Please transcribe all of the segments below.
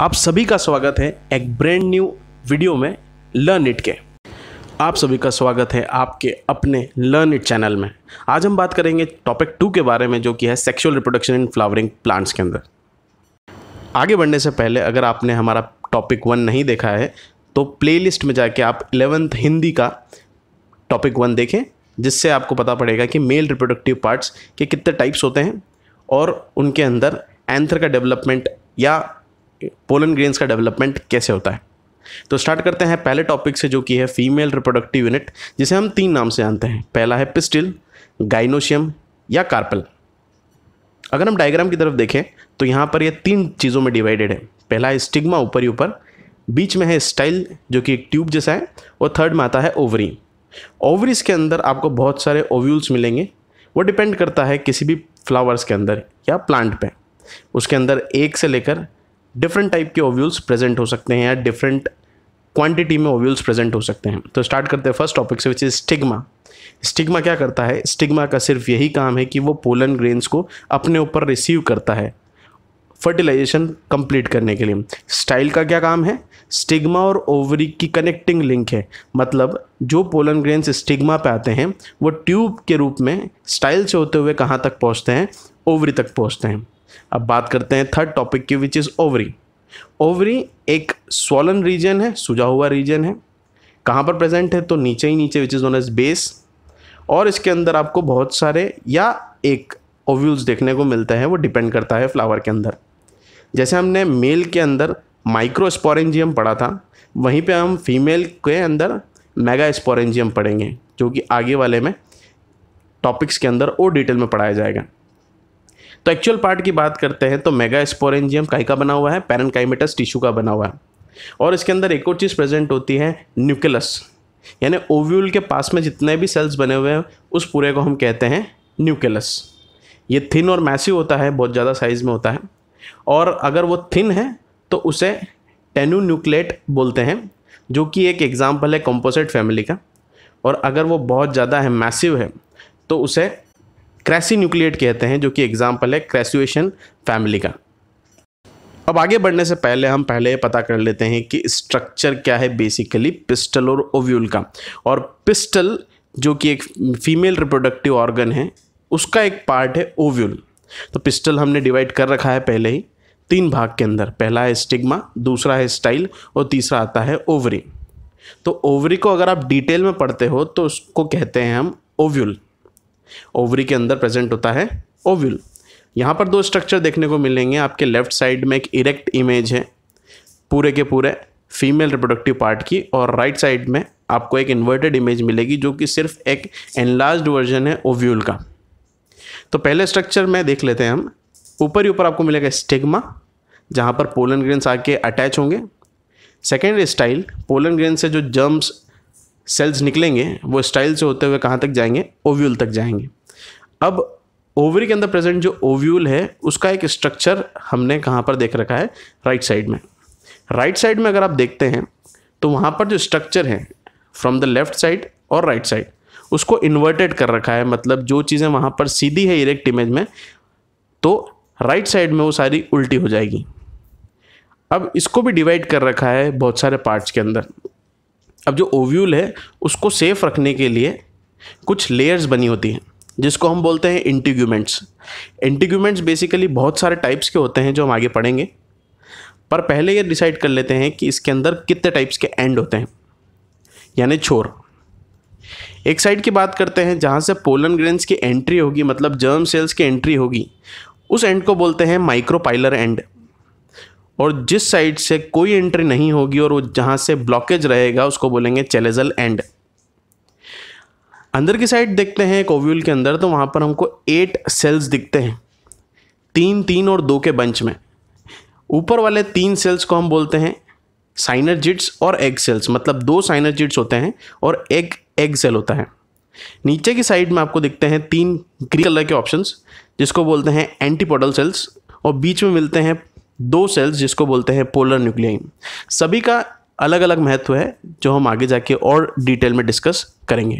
आप सभी का स्वागत है एक ब्रांड न्यू वीडियो में लर्न इट के आप सभी का स्वागत है आपके अपने लर्न इट चैनल में आज हम बात करेंगे टॉपिक टू के बारे में जो कि है sexual reproduction in flowering plants के अंदर आगे बढ़ने से पहले अगर आपने हमारा टॉपिक वन नहीं देखा है तो प्लेलिस्ट में जाके आप इलेवेंथ हिंदी का टॉपिक वन देखें जिससे आपको पता पड़ेगा कि मेल रिप्रोडक्टिव पार्ट्स के कितने टाइप्स होते हैं और उनके अंदर एंथर का डेवलपमेंट या पोलन ग्रेन्स का डेवलपमेंट कैसे होता है तो स्टार्ट करते हैं पहले टॉपिक से जो कि है फीमेल रिप्रोडक्टिव यूनिट जिसे हम तीन नाम से जानते हैं पहला है पिस्टिल गाइनोशियम या कार्पल अगर हम डायग्राम की तरफ देखें तो यहाँ पर ये तीन चीज़ों में डिवाइडेड है पहला है स्टिग्मा ऊपर ही ऊपर बीच में है स्टाइल जो कि एक ट्यूब जैसा है और थर्ड में आता है ओवरी ओवरीज के अंदर आपको बहुत सारे ओव्यूल्स मिलेंगे वो डिपेंड करता है किसी भी फ्लावर्स के अंदर या प्लांट पे उसके अंदर एक से लेकर डिफरेंट टाइप के ओव्यूल्स प्रेजेंट हो सकते हैं या डिफरेंट क्वांटिटी में ओव्यूल्स प्रेजेंट हो सकते हैं तो स्टार्ट करते हैं फर्स्ट टॉपिक से विच इज़ स्टिग्मा स्टिग्मा क्या करता है स्टिग्मा का सिर्फ यही काम है कि वो पोलन ग्रेन्स को अपने ऊपर रिसीव करता है फर्टिलाइजेशन कंप्लीट करने के लिए स्टाइल का क्या काम है स्टिग्मा और ओवरी की कनेक्टिंग लिंक है मतलब जो पोलन ग्रेन्स स्टिग्मा पे आते हैं वो ट्यूब के रूप में स्टाइल से होते हुए कहाँ तक पहुँचते हैं ओवरी तक पहुँचते हैं अब बात करते हैं थर्ड टॉपिक की विच इज़ ओवरी ओवरी एक सोलन रीजन है सुझा हुआ रीजन है कहाँ पर प्रेजेंट है तो नीचे ही नीचे which is known as base और इसके अंदर आपको बहुत सारे या एक ओव्यूल्स देखने को मिलते हैं वो डिपेंड करता है फ्लावर के अंदर जैसे हमने मेल के अंदर माइक्रोस्पोरेंजियम पढ़ा था वहीं पे हम फीमेल के अंदर मेगा स्पोरेंजियम पढ़ेंगे जो कि आगे वाले में टॉपिक्स के अंदर और डिटेल में पढ़ाया जाएगा तो एक्चुअल पार्ट की बात करते हैं तो मेगा स्पोरेंजियम काई का बना हुआ है पैरनकाइमेटस टिश्यू का बना हुआ है और इसके अंदर एक और चीज़ प्रेजेंट होती है न्यूक्लस यानी ओव्यूल के पास में जितने भी सेल्स बने हुए हैं उस पूरे को हम कहते हैं न्यूक्लस ये थिन और मैसिव होता है बहुत ज़्यादा साइज़ में होता है और अगर वो थिन है तो उसे टेनू न्यूक्लेट बोलते हैं जो कि एक एग्ज़ाम्पल है कंपोजिट फैमिली का और अगर वो बहुत ज़्यादा है मैसिव है तो उसे क्रेसी न्यूक्लियट कहते हैं जो कि एग्जाम्पल है क्रैसुएशन फैमिली का अब आगे बढ़ने से पहले हम पहले पता कर लेते हैं कि स्ट्रक्चर क्या है बेसिकली पिस्टल और ओव्यूल का और पिस्टल जो कि एक फीमेल रिप्रोडक्टिव ऑर्गन है उसका एक पार्ट है ओव्यूल तो पिस्टल हमने डिवाइड कर रखा है पहले ही तीन भाग के अंदर पहला है स्टिग्मा दूसरा है स्टाइल और तीसरा आता है ओवरी तो ओवरी को अगर आप डिटेल में पढ़ते हो तो उसको कहते हैं हम ओव्यूल ओवरी के अंदर प्रेजेंट होता है ओव्यूल यहाँ पर दो स्ट्रक्चर देखने को मिलेंगे आपके लेफ्ट साइड में एक इरेक्ट इमेज है पूरे के पूरे फीमेल रिप्रोडक्टिव पार्ट की और राइट right साइड में आपको एक इन्वर्टेड इमेज मिलेगी जो कि सिर्फ एक एनलार्ज वर्जन है ओव्यूल का तो पहले स्ट्रक्चर में देख लेते हैं हम ऊपर ही ऊपर आपको मिलेगा स्टिग्मा जहाँ पर पोलन ग्रेन्स आके अटैच होंगे सेकेंड स्टाइल पोलन ग्रेन से जो जर्म्स सेल्स निकलेंगे वो स्टाइल से होते हुए कहाँ तक जाएंगे ओव्यूल तक जाएंगे अब ओवरी के अंदर प्रेजेंट जो ओव्यूल है उसका एक स्ट्रक्चर हमने कहाँ पर देख रखा है राइट साइड में राइट साइड में अगर आप देखते हैं तो वहाँ पर जो स्ट्रक्चर है फ्रॉम द लेफ्ट साइड और राइट right साइड उसको इन्वर्टेड कर रखा है मतलब जो चीज़ें वहाँ पर सीधी है इरेक्ट इमेज में तो राइट right साइड में वो सारी उल्टी हो जाएगी अब इसको भी डिवाइड कर रखा है बहुत सारे पार्ट्स के अंदर अब जो ओव्यूल है उसको सेफ रखने के लिए कुछ लेयर्स बनी होती हैं जिसको हम बोलते हैं इंटीग्यूमेंट्स इंटीग्यूमेंट्स बेसिकली बहुत सारे टाइप्स के होते हैं जो हम आगे पढ़ेंगे पर पहले ये डिसाइड कर लेते हैं कि इसके अंदर कितने टाइप्स के एंड होते हैं यानी छोर एक साइड की बात करते हैं जहाँ से पोलन ग्रेन्स की एंट्री होगी मतलब जर्म सेल्स की एंट्री होगी उस एंड को बोलते हैं माइक्रोपाइलर एंड और जिस साइड से कोई एंट्री नहीं होगी और वो जहाँ से ब्लॉकेज रहेगा उसको बोलेंगे चेलेजल एंड अंदर की साइड देखते हैं कोव्यूल के अंदर तो वहाँ पर हमको एट सेल्स दिखते हैं तीन तीन और दो के बंच में ऊपर वाले तीन सेल्स को हम बोलते हैं साइनरजिट्स और एग सेल्स मतलब दो साइनरजिट्स होते हैं और एग एग सेल होता है नीचे की साइड में आपको दिखते हैं तीन ग्रीन कलर के ऑप्शंस जिसको बोलते हैं एंटीपोडल सेल्स और बीच में मिलते हैं दो सेल्स जिसको बोलते हैं पोलर न्यूक्लियाई सभी का अलग अलग महत्व है जो हम आगे जाके और डिटेल में डिस्कस करेंगे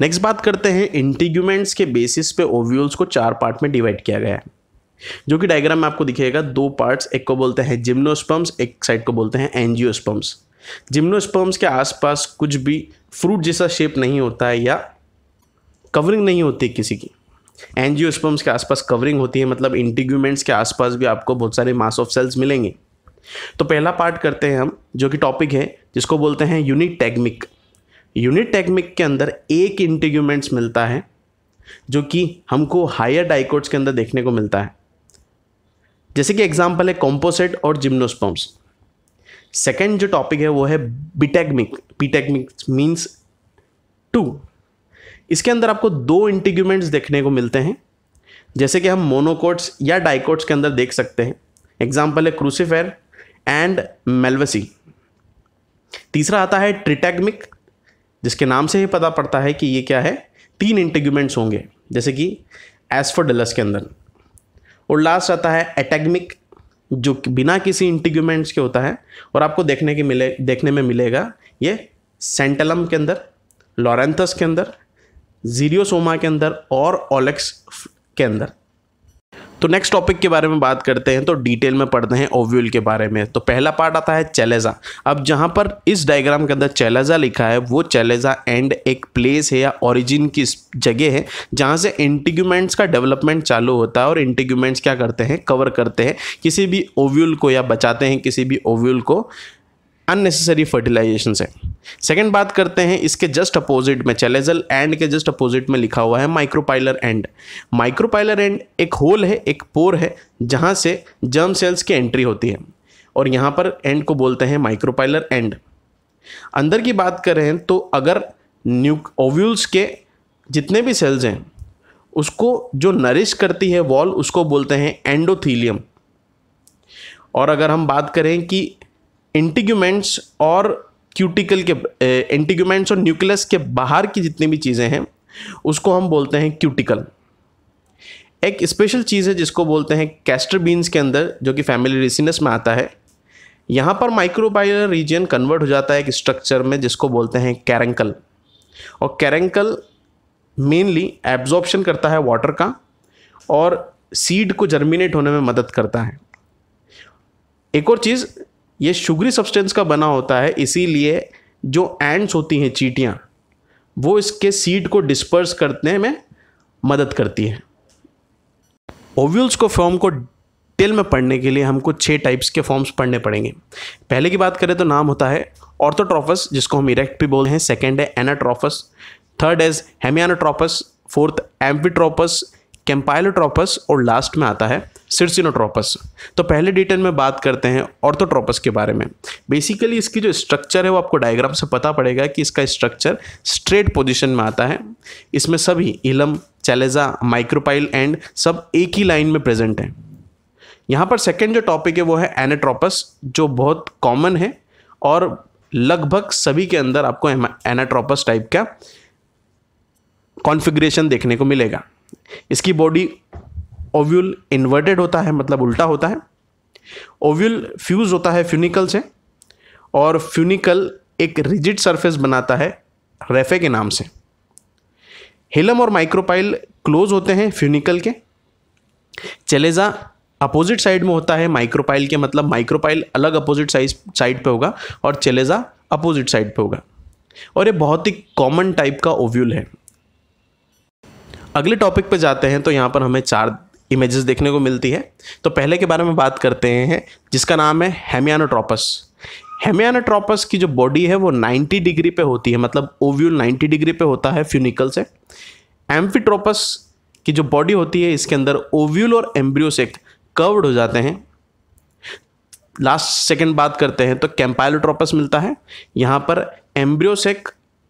नेक्स्ट बात करते हैं इंटीग्यूमेंट्स के बेसिस पे ओव्यूल्स को चार पार्ट में डिवाइड किया गया है जो कि डायग्राम में आपको दिखेगा दो पार्ट्स एक को बोलते हैं जिम्नोस्पम्स एक साइड को बोलते हैं एनजियोस्पम्स जिम्नोस्पम्स के आसपास कुछ भी फ्रूट जैसा शेप नहीं होता है या कवरिंग नहीं होती किसी की एनजियोस्पर्म्स के आसपास कवरिंग होती है मतलब इंटीग्यूमेंट्स के आसपास भी आपको बहुत सारे मास ऑफ सेल्स मिलेंगे तो पहला पार्ट करते हैं हम जो कि टॉपिक है जिसको बोलते हैं यूनिट यूनिटेगमिक यूनिट के अंदर एक इंटीग्यूमेंट्स मिलता है जो कि हमको हायर डाइकोट्स के अंदर देखने को मिलता है जैसे कि एग्जाम्पल है कॉम्पोसेट और जिम्नोस्पम्स सेकेंड जो टॉपिक है वो है बिटेगमिक पीटेगमिक मीन्स टू इसके अंदर आपको दो इंटीग्यूमेंट्स देखने को मिलते हैं जैसे कि हम मोनोकोट्स या डाइकोट्स के अंदर देख सकते हैं एग्जाम्पल है क्रूसीफेयर एंड मेलवसी तीसरा आता है ट्रिटैगमिक जिसके नाम से ही पता पड़ता है कि ये क्या है तीन इंटीग्यूमेंट्स होंगे जैसे कि एस्फोडलस के अंदर और लास्ट आता है एटेगमिक जो बिना किसी इंटीग्यूमेंट्स के होता है और आपको देखने के मिले देखने में मिलेगा ये सेंटलम के अंदर लॉरेंथस के अंदर जीरियोसोमा के अंदर और ओलेक्स के अंदर तो नेक्स्ट टॉपिक के बारे में बात करते हैं तो डिटेल में पढ़ते हैं ओव्यूल के बारे में तो पहला पार्ट आता है चैलेजा अब जहां पर इस डायग्राम के अंदर चैलेजा लिखा है वो चैलेजा एंड एक प्लेस है या ओरिजिन की जगह है जहाँ से इंटीग्यूमेंट्स का डेवलपमेंट चालू होता है और इंटीग्यूमेंट्स क्या करते हैं कवर करते हैं किसी भी ओव्यूल को या बचाते हैं किसी भी ओव्यूल को अननेसेसरी फर्टिलाइजेशन है सेकेंड बात करते हैं इसके जस्ट अपोजिट में चलेजल एंड के जस्ट अपोजिट में लिखा हुआ है माइक्रोपाइलर एंड माइक्रोपाइलर एंड एक होल है एक पोर है जहाँ से जर्म सेल्स की एंट्री होती है और यहाँ पर एंड को बोलते हैं माइक्रोपाइलर एंड अंदर की बात करें तो अगर न्यू ओव्यूल्स के जितने भी सेल्स हैं उसको जो नरिश करती है वॉल उसको बोलते हैं एंडोथीलियम और अगर हम बात करें कि एंटीग्यूमेंट्स और क्यूटिकल के एंटीग्यूमेंट्स और न्यूक्लियस के बाहर की जितनी भी चीज़ें हैं उसको हम बोलते हैं क्यूटिकल एक स्पेशल चीज़ है जिसको बोलते हैं कैस्टर बीन्स के अंदर जो कि फैमिली रिसिनस में आता है यहाँ पर माइक्रोबायल रीजन कन्वर्ट हो जाता है एक स्ट्रक्चर में जिसको बोलते हैं कैरेंकल और कैरेंकल मेनली एब्जॉर्प्शन करता है वाटर का और सीड को जर्मिनेट होने में मदद करता है एक और चीज़ ये शुगरी सब्सटेंस का बना होता है इसीलिए जो एंड्स होती हैं चीटियाँ वो इसके सीड को डिस्पर्स करने में मदद करती है ओव्यूल्स को फॉर्म को डिटेल में पढ़ने के लिए हमको छः टाइप्स के फॉर्म्स पढ़ने पड़ेंगे पहले की बात करें तो नाम होता है ऑर्थोट्रोफस जिसको हम इरेक्ट भी बोलते हैं सेकेंड है anatropous third is hemianatropous fourth amphitropous campylotropous और लास्ट में आता है सिरसिनोट्रोपस तो पहले डिटेल में बात करते हैं ऑर्थोट्रोपस के बारे में बेसिकली इसकी जो स्ट्रक्चर है वो आपको डायग्राम से पता पड़ेगा कि इसका स्ट्रक्चर स्ट्रेट पोजिशन में आता है इसमें सभी इलम चैलेजा माइक्रोपाइल एंड सब एक ही लाइन में प्रेजेंट है यहाँ पर सेकेंड जो टॉपिक है वो है एनाट्रोपस जो बहुत कॉमन है और लगभग सभी के अंदर आपको एनाट्रोपस टाइप का कॉन्फ़िगरेशन देखने को मिलेगा इसकी बॉडी ओव्यूल इन्वर्टेड होता है मतलब उल्टा होता है ओव्यूल फ्यूज होता है फ्यूनिकल से और फ्यूनिकल एक रिजिड सरफेस बनाता है रेफे के नाम से हिलम और माइक्रोपाइल क्लोज होते हैं फ्यूनिकल के चलेजा अपोजिट साइड में होता है माइक्रोपाइल के मतलब माइक्रोपाइल अलग अपोजिट साइज साइड पे होगा और चलेजा अपोजिट साइड पे होगा और ये बहुत ही कॉमन टाइप का ओव्यूल है अगले टॉपिक पे जाते हैं तो यहाँ पर हमें चार इमेजेस देखने को मिलती है तो पहले के बारे में बात करते हैं जिसका नाम है हेमियानोट्रोपस हेमियानोट्रोपस की जो बॉडी है वो 90 डिग्री पे होती है मतलब ओव्यूल 90 डिग्री पे होता है फ्यूनिकल से एम्फिट्रोपस की जो बॉडी होती है इसके अंदर ओव्यूल और एम्ब्रियोसेक कर्व्ड हो जाते हैं लास्ट सेकेंड बात करते हैं तो कैम्पाइलोट्रोपस मिलता है यहाँ पर एम्ब्रियोसेक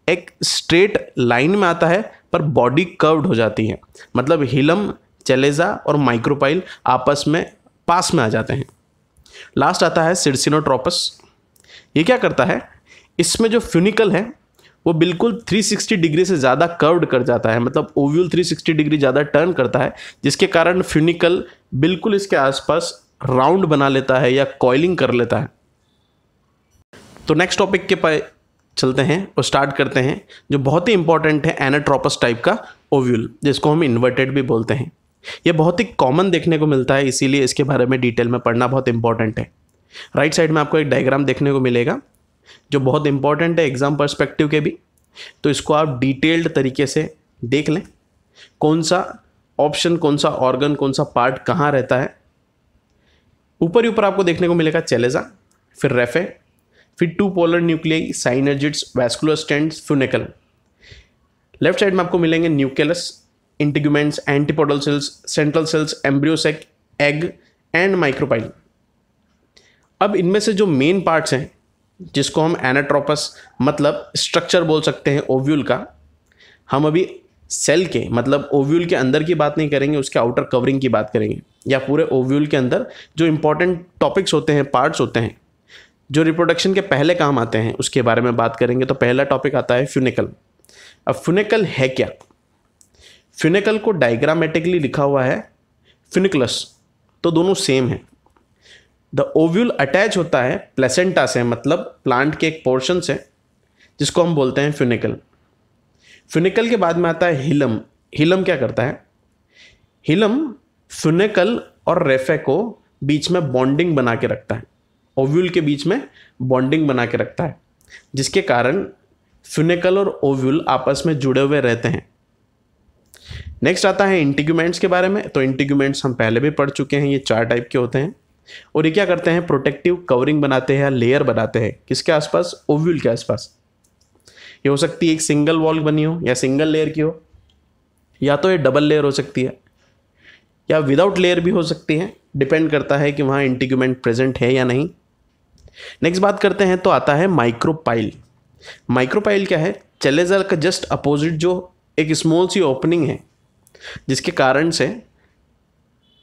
एक स्ट्रेट लाइन में आता है पर बॉडी कर्व्ड हो जाती है मतलब हिलम चलेजा और माइक्रोपाइल आपस में पास में आ जाते हैं लास्ट आता है सिरसिनोट्रोपस ये क्या करता है इसमें जो फ्यूनिकल है वो बिल्कुल 360 डिग्री से ज़्यादा कर्व्ड कर जाता है मतलब ओव्यूल 360 डिग्री ज़्यादा टर्न करता है जिसके कारण फ्यूनिकल बिल्कुल इसके आसपास राउंड बना लेता है या कॉइलिंग कर लेता है तो नेक्स्ट टॉपिक के पाए चलते हैं और स्टार्ट करते हैं जो बहुत ही इंपॉर्टेंट है एनाट्रोपस टाइप का ओव्यूल जिसको हम इन्वर्टेड भी बोलते हैं यह बहुत ही कॉमन देखने को मिलता है इसीलिए इसके बारे में डिटेल में पढ़ना बहुत इंपॉर्टेंट है राइट right साइड में आपको एक डायग्राम देखने को मिलेगा जो बहुत इंपॉर्टेंट है एग्ज़ाम परस्पेक्टिव के भी तो इसको आप डिटेल्ड तरीके से देख लें कौन सा ऑप्शन कौन सा ऑर्गन कौन सा पार्ट कहाँ रहता है ऊपर ही ऊपर आपको देखने को मिलेगा चेलेजा फिर रेफे फिर two polar nuclei synergids vascular stand funicle left side में आपको मिलेंगे nucleus integuments, antipodal cells, central cells, embryo sac, egg and micropyle अब इनमें से जो मेन पार्ट्स हैं जिसको हम एनाट्रोपस मतलब स्ट्रक्चर बोल सकते हैं ओव्यूल का हम अभी सेल के मतलब ओव्यूल के अंदर की बात नहीं करेंगे उसके आउटर कवरिंग की बात करेंगे या पूरे ओव्यूल के अंदर जो इंपॉर्टेंट टॉपिक्स होते हैं पार्ट्स होते हैं जो रिप्रोडक्शन के पहले काम आते हैं उसके बारे में बात करेंगे तो पहला टॉपिक आता है फ्यूनिकल अब फ्यूनिकल है क्या फिनेकल को डायग्रामेटिकली लिखा हुआ है फिनिकलस तो दोनों सेम है द ओव्यूल अटैच होता है प्लेसेंटा से मतलब प्लांट के एक पोर्शन से जिसको हम बोलते हैं फ्यूनिकल फ्यूनिकल के बाद में आता है हिलम हिलम क्या करता है हिलम फ्यूनिकल और रेफे को बीच में बॉन्डिंग बना के रखता है ओव्यूल के बीच में बॉन्डिंग बना के रखता है जिसके कारण फ्यूनिकल और ओव्यूल आपस में जुड़े हुए रहते हैं नेक्स्ट आता है इंटीग्यूमेंट्स के बारे में तो इंटीग्यूमेंट्स हम पहले भी पढ़ चुके हैं ये चार टाइप के होते हैं और ये क्या करते हैं प्रोटेक्टिव कवरिंग बनाते हैं या लेयर बनाते हैं किसके आसपास ओव्यूल के आसपास ये हो सकती है एक सिंगल वॉल बनी हो या सिंगल लेयर की हो या तो ये डबल लेयर हो सकती है या विदाउट लेयर भी हो सकती है डिपेंड करता है कि वहाँ इंटीग्यूमेंट प्रेजेंट है या नहीं नेक्स्ट बात करते हैं तो आता है माइक्रोपाइल माइक्रोपाइल क्या है चलेजर का जस्ट अपोजिट जो एक स्मॉल सी ओपनिंग है जिसके कारण से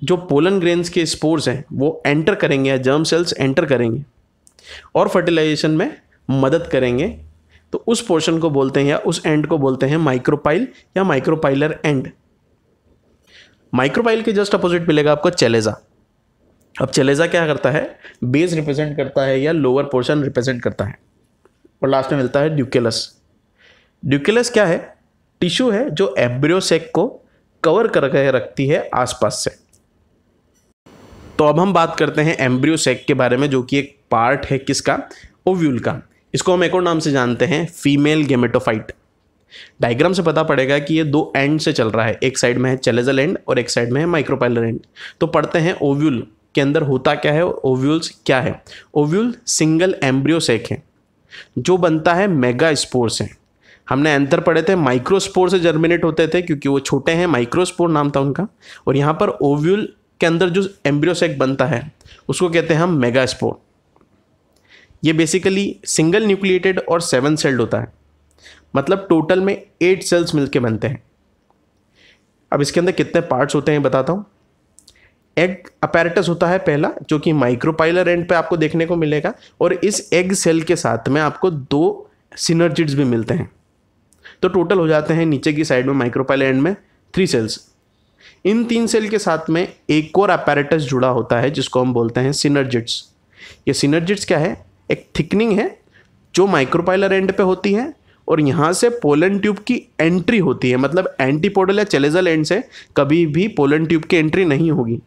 जो पोलन ग्रेन्स के स्पोर्स हैं वो एंटर करेंगे या जर्म सेल्स एंटर करेंगे और फर्टिलाइजेशन में मदद करेंगे तो उस पोर्शन को बोलते हैं या उस एंड को बोलते हैं माइक्रोपाइल या माइक्रोपाइलर एंड माइक्रोपाइल के जस्ट अपोजिट मिलेगा आपको चेलेजा अब चेलेजा क्या करता है बेस रिप्रेजेंट करता है या लोअर पोर्शन रिप्रेजेंट करता है और लास्ट में मिलता है ड्यूकेलस ड्यूकेलस क्या है टिश्यू है जो एम्ब्रियोसेक को कवर करके रखती है आसपास से तो अब हम बात करते हैं एम्ब्रियो सेक के बारे में जो कि एक पार्ट है किसका ओव्यूल का इसको हम एक और नाम से जानते हैं फीमेल गेमेटोफाइट डायग्राम से पता पड़ेगा कि ये दो एंड से चल रहा है एक साइड में है चलेजल एंड और एक साइड में है माइक्रोपाइलर एंड तो पढ़ते हैं ओव्यूल के अंदर होता क्या है ओव्यूल्स क्या है ओव्यूल सिंगल एम्ब्रियो सेक है जो बनता है मेगा स्पोर्स है हमने एंतर पढ़े थे माइक्रोस्पोर से जर्मिनेट होते थे क्योंकि वो छोटे हैं माइक्रोस्पोर नाम था उनका और यहाँ पर ओव्यूल के अंदर जो एम्ब्रियोसेक बनता है उसको कहते हैं हम मेगा स्पोर ये बेसिकली सिंगल न्यूक्लिएटेड और सेवन सेल्ड होता है मतलब टोटल में एट सेल्स मिलके बनते हैं अब इसके अंदर कितने पार्ट्स होते हैं बताता हूँ एग अपैरेटस होता है पहला जो कि माइक्रोपाइलर एंड पे आपको देखने को मिलेगा और इस एग सेल के साथ में आपको दो सिनर्जिड्स भी मिलते हैं तो टोटल हो जाते हैं नीचे की साइड में माइक्रोपाइल एंड में थ्री सेल्स इन तीन सेल के साथ में एक और अपैरेटस जुड़ा होता है जिसको हम बोलते हैं सिनर्जिट्स ये सिनर्जिट्स क्या है एक थिकनिंग है जो माइक्रोपाइलर एंड पे होती है और यहाँ से पोलन ट्यूब की एंट्री होती है मतलब एंटीपोडल या चेलेजल एंड से कभी भी पोलन ट्यूब की एंट्री नहीं होगी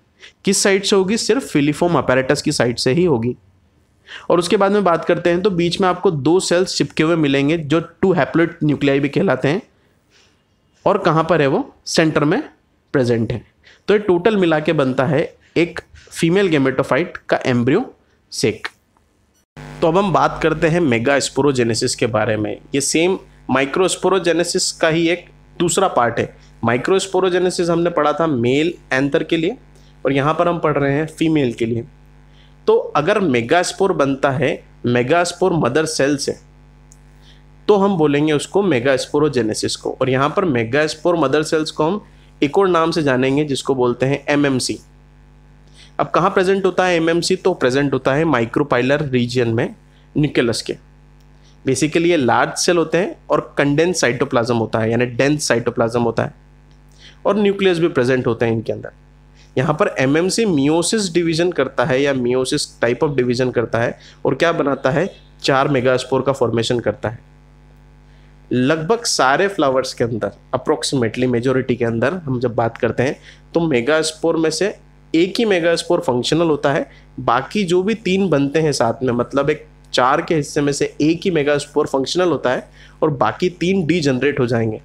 किस साइड से होगी सिर्फ फिलीफोम अपैरेटस की साइड से ही होगी और उसके बाद में बात करते हैं तो बीच में आपको दो सेल्स चिपके हुए मिलेंगे जो टू हैप्लोइड न्यूक्लियाई भी कहलाते हैं और कहाँ पर है वो सेंटर में प्रेजेंट है तो ये टोटल मिला के बनता है एक फीमेल गेमेटोफाइट का एम्ब्रियो सेक तो अब हम बात करते हैं मेगा स्पोरोजेनेसिस के बारे में ये सेम माइक्रोस्पोरोजेनेसिस का ही एक दूसरा पार्ट है माइक्रोस्पोरोजेनेसिस हमने पढ़ा था मेल एंथर के लिए और यहाँ पर हम पढ़ रहे हैं फीमेल के लिए तो अगर मेगास्पोर बनता है मेगास्पोर मदर सेल से तो हम बोलेंगे उसको मेगास्पोरोजेनेसिस को और यहाँ पर मेगास्पोर मदर सेल्स को हम एक और नाम से जानेंगे जिसको बोलते हैं एमएमसी अब कहाँ प्रेजेंट होता है एमएमसी तो प्रेजेंट होता है माइक्रोपाइलर रीजन में न्यूक्लियस के बेसिकली ये लार्ज सेल होते हैं और कंडेंस साइटोप्लाज्म होता है यानी डेंस साइटोप्लाज्म होता है और न्यूक्लियस भी प्रेजेंट होते हैं इनके अंदर यहाँ पर M M C meiosis division करता है या मियोसिस टाइप ऑफ डिवीजन करता है और क्या बनाता है चार मेगास्पोर का फॉर्मेशन करता है लगभग सारे फ्लावर्स के अंदर अप्रोक्सीमेटली मेजोरिटी के अंदर हम जब बात करते हैं तो मेगास्पोर में से एक ही मेगास्पोर फंक्शनल होता है बाकी जो भी तीन बनते हैं साथ में मतलब एक चार के हिस्से में से एक ही मेगास्पोर फंक्शनल होता है और बाकी तीन डी जनरेट हो जाएंगे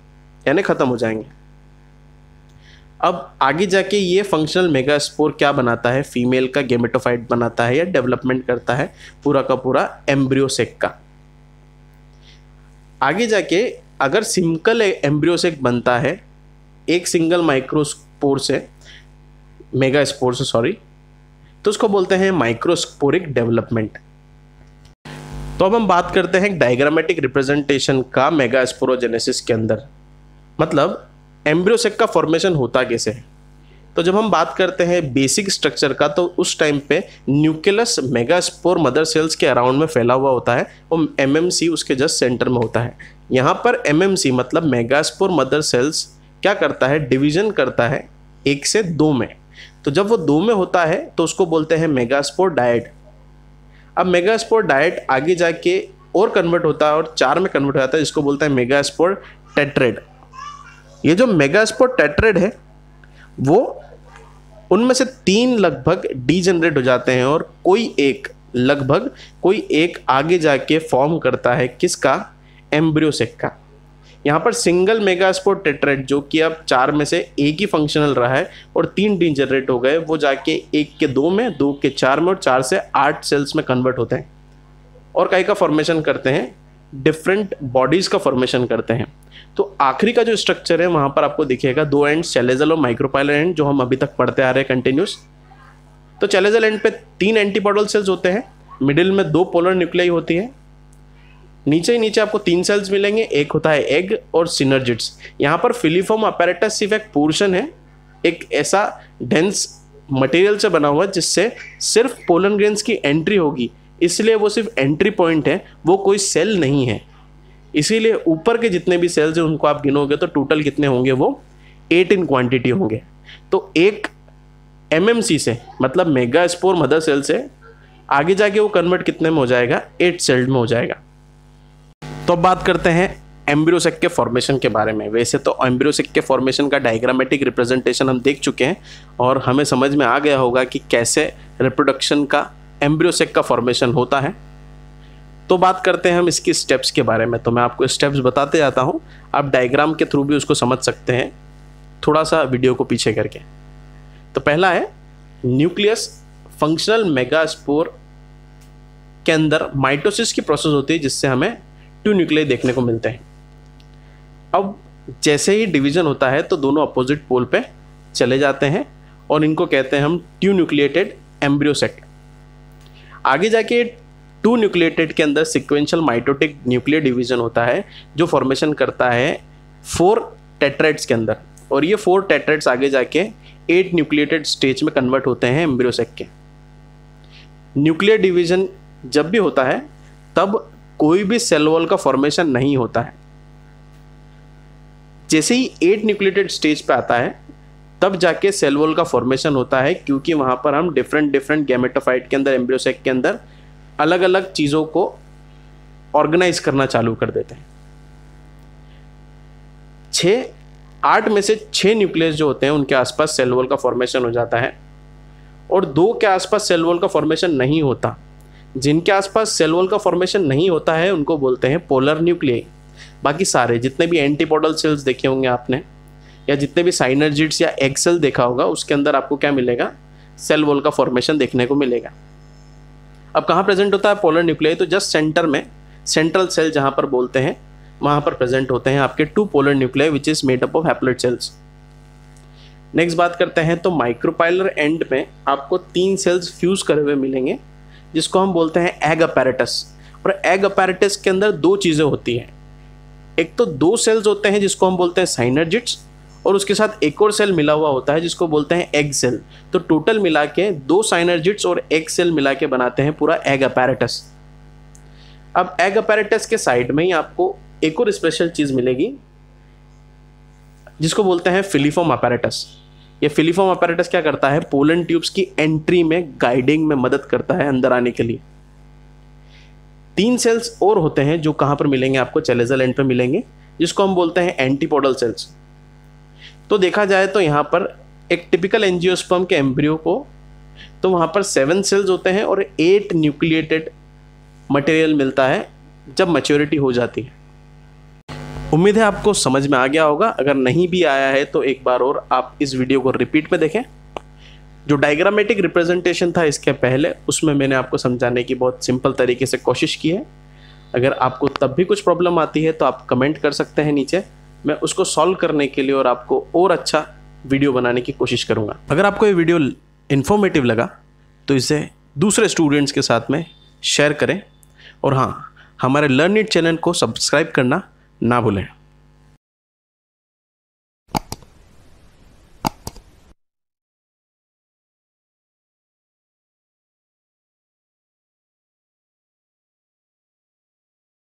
यानी ख़त्म हो जाएंगे अब आगे जाके ये फंक्शनल मेगा स्पोर क्या बनाता है फीमेल का गेमेटोफाइट बनाता है या डेवलपमेंट करता है पूरा का पूरा एम्ब्रियोसेक का आगे जाके अगर सिंपल एम्ब्रियोसेक बनता है एक सिंगल माइक्रोस्पोर से मेगा स्पोर से सॉरी तो उसको बोलते हैं माइक्रोस्पोरिक डेवलपमेंट तो अब हम बात करते हैं डायग्रामेटिक रिप्रेजेंटेशन का मेगा स्पोरोजेनेसिस के अंदर मतलब एम्ब्रियोसेक का फॉर्मेशन होता कैसे है तो जब हम बात करते हैं बेसिक स्ट्रक्चर का तो उस टाइम पे न्यूक्लियस मेगास्पोर मदर सेल्स के अराउंड में फैला हुआ होता है और एमएमसी उसके जस्ट सेंटर में होता है यहाँ पर एमएमसी मतलब मेगास्पोर मदर सेल्स क्या करता है डिवीजन करता है एक से दो में तो जब वो दो में होता है तो उसको बोलते हैं मेगास्पोर डाइट अब मेगास्पोर डाइट आगे जाके और कन्वर्ट होता है और चार में कन्वर्ट हो जाता है जिसको बोलते हैं मेगास्पोर टेट्रेड ये जो स्पोर टेट्रेड है वो उनमें से तीन लगभग जनरेट हो जाते हैं और कोई एक लगभग कोई एक आगे जाके फॉर्म करता है किसका एम्ब्रियोसेक का यहाँ पर सिंगल मेगा स्पोर टेट्रेट जो कि अब चार में से एक ही फंक्शनल रहा है और तीन डीजनरेट हो गए वो जाके एक के दो में दो के चार में और चार से आठ सेल्स में कन्वर्ट होते हैं और कई का फॉर्मेशन करते हैं डिफरेंट बॉडीज़ का फॉर्मेशन करते हैं तो आखिरी का जो स्ट्रक्चर है वहां पर आपको दिखेगा दो एंड सेलेजल और माइक्रोपाइल एंड जो हम अभी तक पढ़ते आ रहे हैं कंटिन्यूस तो चैलेजल एंड पे तीन एंटीपोडल सेल्स होते हैं मिडिल में दो पोलर न्यूक्लियाई होती है नीचे ही नीचे आपको तीन सेल्स मिलेंगे एक होता है एग और सिनर्जिट्स यहाँ पर फिलीफॉर्म अपेरेटस सिर्फ एक पोर्शन है एक ऐसा डेंस मटेरियल से बना हुआ जिससे सिर्फ पोलन ग्रेन्स की एंट्री होगी इसलिए वो सिर्फ एंट्री पॉइंट है वो कोई सेल नहीं है इसीलिए ऊपर के जितने भी सेल्स हैं उनको आप गिनोगे तो टोटल कितने होंगे वो एट इन क्वांटिटी होंगे तो एक एम से मतलब मेगा स्पोर मदर सेल से आगे जाके वो कन्वर्ट कितने में हो जाएगा एट सेल में हो जाएगा तो अब बात करते हैं एम्ब्रियोसेक के फॉर्मेशन के बारे में वैसे तो एम्ब्रियोसेक के फॉर्मेशन का डायग्रामेटिक रिप्रेजेंटेशन हम देख चुके हैं और हमें समझ में आ गया होगा कि कैसे रिप्रोडक्शन का एम्ब्रियोसेक का फॉर्मेशन होता है तो बात करते हैं हम इसकी स्टेप्स के बारे में तो मैं आपको स्टेप्स बताते जाता हूँ आप डायग्राम के थ्रू भी उसको समझ सकते हैं थोड़ा सा वीडियो को पीछे करके तो पहला है न्यूक्लियस फंक्शनल मेगास्पोर के अंदर माइटोसिस की प्रोसेस होती है जिससे हमें टू न्यूक्लियर देखने को मिलते हैं अब जैसे ही डिवीजन होता है तो दोनों अपोजिट पोल पे चले जाते हैं और इनको कहते हैं हम ट्यू न्यूक्लिएटेड एम्ब्रियोसेक आगे जाके टू न्यूक्लिएटेड के अंदर सिक्वेंशियल माइटोटिक न्यूक्लियर डिवीजन होता है जो फॉर्मेशन करता है फोर टेट्राइड्स के अंदर और ये फोर टेट्राइड्स आगे जाके एट न्यूक्लिएटेड स्टेज में कन्वर्ट होते हैं एम्ब्रियोसेक के न्यूक्लियर डिवीजन जब भी होता है तब कोई भी सेल वॉल का फॉर्मेशन नहीं होता है जैसे ही एट न्यूक्लिएटेड स्टेज पे आता है तब जाके सेल वॉल का फॉर्मेशन होता है क्योंकि वहाँ पर हम डिफरेंट डिफरेंट गैमेटोफाइट के अंदर एम्ब्रियोसेक के अंदर अलग अलग चीज़ों को ऑर्गेनाइज करना चालू कर देते हैं छः आठ में से छः न्यूक्लियस जो होते हैं उनके आसपास सेल वॉल का फॉर्मेशन हो जाता है और दो के आसपास सेल वॉल का फॉर्मेशन नहीं होता जिनके आसपास सेल वॉल का फॉर्मेशन नहीं होता है उनको बोलते हैं पोलर न्यूक्लियाई बाकी सारे जितने भी एंटीपोडल सेल्स देखे होंगे आपने या जितने भी साइनर्जिट्स या एक्सेल देखा होगा उसके अंदर आपको क्या मिलेगा सेल वॉल का फॉर्मेशन देखने को मिलेगा अब कहाँ प्रेजेंट होता है पोलर न्यूक्लियाई तो जस्ट सेंटर में सेंट्रल सेल जहाँ पर बोलते हैं वहाँ पर प्रेजेंट होते हैं आपके two polar nuclei which is made up of haploid cells next बात करते हैं तो माइक्रोपाइलर एंड में आपको तीन सेल्स फ्यूज करे हुए मिलेंगे जिसको हम बोलते हैं एग अपैरेटस और एग अपैरेटस के अंदर दो चीज़ें होती हैं एक तो दो सेल्स होते हैं जिसको हम बोलते हैं साइनर्जिट्स और उसके साथ एक और सेल मिला हुआ होता है जिसको बोलते हैं एग सेल तो टोटल मिला के दो साइनर्जिट्स और एग सेल मिला के बनाते हैं पूरा एग अपैरेटस अब एग अपैरेटस के साइड में ही आपको एक और स्पेशल चीज़ मिलेगी जिसको बोलते हैं फिलीफॉर्म अपैरेटस ये फिलीफॉर्म अपैरेटस क्या करता है पोलन ट्यूब्स की एंट्री में गाइडिंग में मदद करता है अंदर आने के लिए तीन सेल्स और होते हैं जो कहां पर मिलेंगे आपको चेलेजल एंड पर मिलेंगे जिसको हम बोलते हैं एंटीपोडल सेल्स तो देखा जाए तो यहाँ पर एक टिपिकल एनजियोस्पर्म के एम्ब्रियो को तो वहाँ पर सेवन सेल्स होते हैं और एट न्यूक्लिएटेड मटेरियल मिलता है जब मच्योरिटी हो जाती है उम्मीद है आपको समझ में आ गया होगा अगर नहीं भी आया है तो एक बार और आप इस वीडियो को रिपीट में देखें जो डायग्रामेटिक रिप्रेजेंटेशन था इसके पहले उसमें मैंने आपको समझाने की बहुत सिंपल तरीके से कोशिश की है अगर आपको तब भी कुछ प्रॉब्लम आती है तो आप कमेंट कर सकते हैं नीचे मैं उसको सॉल्व करने के लिए और आपको और अच्छा वीडियो बनाने की कोशिश करूँगा अगर आपको ये वीडियो इन्फॉर्मेटिव लगा तो इसे दूसरे स्टूडेंट्स के साथ में शेयर करें और हाँ हमारे लर्न इट चैनल को सब्सक्राइब करना ना भूलें